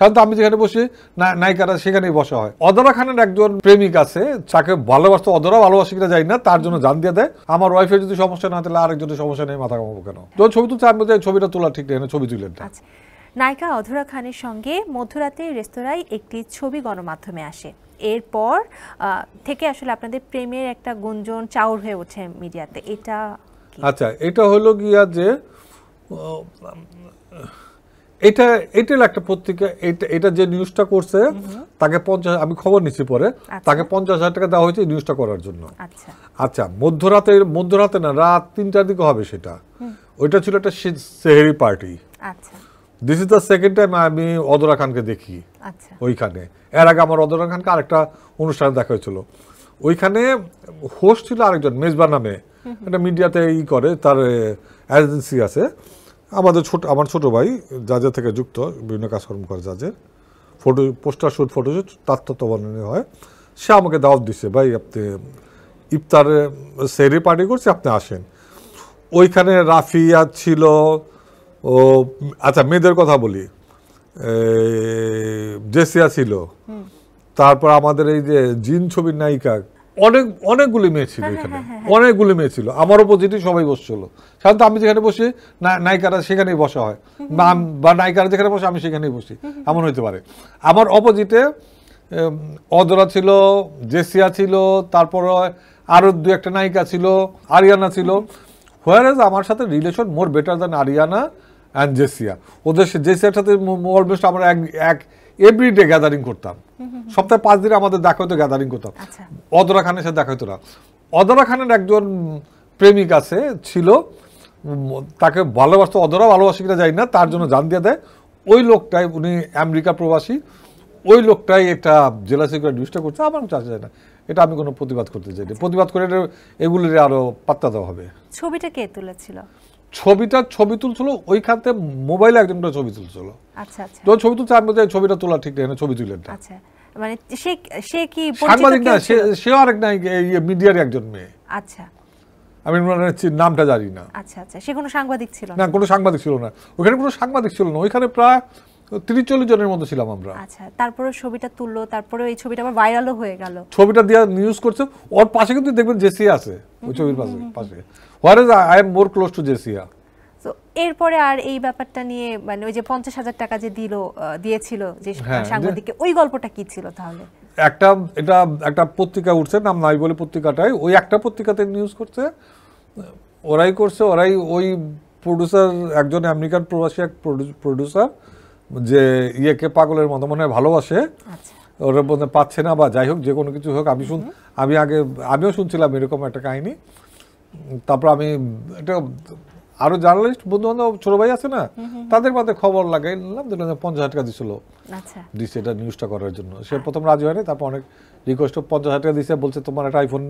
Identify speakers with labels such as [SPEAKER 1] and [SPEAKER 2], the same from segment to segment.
[SPEAKER 1] সাধারণত আমি যেখানে বসি নায়িকারা সেখানেই বসা হয় অদরা খানের একজন প্রেমিক আছে তাকে ভালোবাসতো অদরা ভালোবাসি কিনা যাই না তার জন্য জান দিয়ে দেয় আমার ওয়াইফের যদি সমস্যা না তাহলে আরেকজনের সমস্যা নেই মাথা কামাবো কেন যখন ছবি তুলতে আমি ছবিটা তোলা ঠিক নেই ছবি তুলেন না আচ্ছা।
[SPEAKER 2] নায়িকা অধরা খানের সঙ্গে মধ্যরাতে রেস্তোরাঁয় একটি ছবি গণমাধ্যমে আসে এরপর থেকে আসলে আপনাদের প্রেমের একটা গুঞ্জন চাউর হয়ে ওঠে মিডিয়াতে এটা
[SPEAKER 1] আচ্ছা এটা হলো গিয়া যে এটা এটার একটা পত্রিকা এটা এটা যে নিউজটা করছে তাকে পঞ্চাশ আমি খবর নিচ্ছি পরে আচ্ছা। তাকে পঞ্চাশ হাজার টাকা দেওয়া হয়েছে নিউজটা করার জন্য আচ্ছা।, আচ্ছা মধ্যরাতে মধ্যরাতে না রাত তিনটার দিকে হবে সেটা ওইটা ছিল একটা সেহেরি party this is the second time আমি অদরা খানকে দেখি আচ্ছা। ওইখানে এর আগে আমার অদরা খানকে আরেকটা অনুষ্ঠানে দেখা হয়েছিল ওইখানে হোস্ট ছিল আরেকজন মেজবা নামে একটা মিডিয়াতে ই করে তার এজেন্সি আছে আমাদের ছোট আমার ছোট ভাই জাজের থেকে যুক্ত বিভিন্ন কাজকর্ম করে জাজের ফটো পোস্টার শ্যুট ফটোশ্যুট তার তত্ত্বাবধানে হয় সে আমাকে দাওয়াত দিছে ভাই আপনি ইফতারে সেরি পার্টি করছে আপনি আসেন ওইখানে রাফিয়া ছিল ও আচ্ছা মেয়েদের কথা বলি জেসিয়া ছিল তারপর আমাদের এই যে জিন ছবির নায়িকা অনেক অনেকগুলি মেয়ে ছিল হ্যাঁ, হ্যাঁ, এখানে হ্যাঁ, অনেকগুলি মেয়ে ছিল আমার অপোজিটে সবাই বসছিল সাধারণত আমি যেখানে বসি নায়িকারা সেখানেই বসা হয় বা নায়িকারা যেখানে বসে আমি সেখানেই বসি এমন হইতে পারে আমার অপোজিটে অদরা ছিল জেসিয়া ছিল তারপর আরও দু একটা নায়িকা ছিল আরিয়ানা ছিল হোয়ার আমার সাথে relation more better then Ariana and Jessia ওদের জেসিয়াটাতে অলমোস্ট আমরা এক এক এভরিডে গ্যাদারিং করতাম সপ্তাহে পাঁচ দিন আমাদের দেখা হতো গ্যাদারিং করতাম আচ্ছা। অদরা খানের সাথে দেখা হতো না অদরা খানের একজন প্রেমিক আছে ছিল তাকে ভালোবাসতো অদরা ভালোবাসি কিনা যাই না তার জন্য জান দিয়ে দেয় ওই লোকটাই উনি আমেরিকা প্রবাসী ওই লোকটাই একটা জেলা সিকিউরিটি ডিস্টার্ব করছে আমার চাষ যায় না এটা আমি কোনো প্রতিবাদ করতে চাই প্রতিবাদ করে এগুলির আরও পাত্তা দেওয়া হবে
[SPEAKER 2] ছবিটা কে তুলেছিল
[SPEAKER 1] ছবিটা ছবি তুলছিল ওইখানতে মোবাইলে একজন ছবি তুলছিল আচ্ছা, আচ্ছা। ছবি তুলছে আমি ছবিটা তোলা ঠিক না ছবি তুলেন আচ্ছা
[SPEAKER 2] মানে সে সে কি সাংবাদিক না
[SPEAKER 1] আরেক মিডিয়ার একজন মেয়ে আচ্ছা আমি নামটা জানি না
[SPEAKER 2] আচ্ছা আচ্ছা সে কোনো সাংবাদিক ছিল না
[SPEAKER 1] কোনো সাংবাদিক ছিল না ওখানে কোনো সাংবাদিক ছিল না ওইখানে প্রায় তো চল্লিশ জনের মতো ছিলাম আমরা আচ্ছা
[SPEAKER 2] তারপরে ছবিটা তুললো তারপরে এই ছবিটা আবার ভাইরালও হয়ে গেল
[SPEAKER 1] ছবিটা নিউজ করছে ওর পাশে কিন্তু দেখবেন জেসিয়া আছে ওই ছবির পাশে পাশে where is I am more close to Jessia তো
[SPEAKER 2] এরপরে আর এই ব্যাপারটা নিয়ে মানে ওই যে পঞ্চাশ হাজার টাকা যে দিল দিয়েছিল হ্যাঁ, যে সাংবাদিককে ওই গল্পটা কি ছিল তাহলে
[SPEAKER 1] একটা এটা একটা পত্রিকা উঠছে নাম নাই বলে পত্রিকাটাই ওই একটা পত্রিকাতে নিউজ করছে ওরাই করছে ওরাই ওই প্রডিউসার একজন আমেরিকান প্রবাসী এক প্রডিউসার যে ইয়েকে পাগলের মতো মনে হয় ভালোবাসে আচ্ছা। ওরা মধ্যে পাচ্ছে না বা যাই হোক যে কোনো কিছু হোক আমি শুন আমি আগে আমিও শুনছিলাম এরকম একটা কাহিনী তারপর আমি এটা আরো জার্নালিস্ট বন্ধু বান্ধব ছোট ভাই আছে না তাদের মধ্যে খবর লাগাইলাম দেখলাম পঞ্চাশ হাজার টাকা দিছিল দিচ্ছে এটা নিউজটা করার জন্য সে প্রথম রাজি হয়নি তারপর অনেক রিকোয়েস্ট পঞ্চাশ হাজার টাকা দিচ্ছে বলছে তোমার একটা আইফোন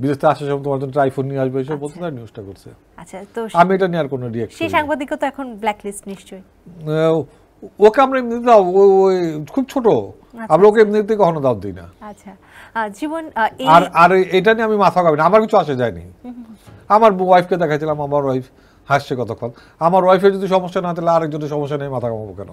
[SPEAKER 1] বিদেশে আসার সময় তোমার জন্য আইফোন নিয়ে আসবে এসব বলছে আচ্ছা। তার নিউজটা করছে
[SPEAKER 2] আচ্ছা আমি এটা
[SPEAKER 1] নিয়ে আর কোনো রিয়াকশন সেই
[SPEAKER 2] সাংবাদিকতা এখন ব্ল্যাকলিস্ট নিশ্চয়ই
[SPEAKER 1] ওকে আমরা এমনিতে দাও খুব ছোট আচ্ছা। আমরা ওকে এমনিতে কখনো দাও দিই না
[SPEAKER 2] আচ্ছা জীবন আর
[SPEAKER 1] আর এটা নিয়ে আমি মাথা খাবি না আমার কিছু আসে যায়নি আমার ওয়াইফকে দেখাইছিলাম আমার ওয়াইফ হাসছে কতক্ষণ আমার ওয়াইফের যদি সমস্যা না তাহলে আরেকজনের সমস্যা নেই মাথা কামাবো কেন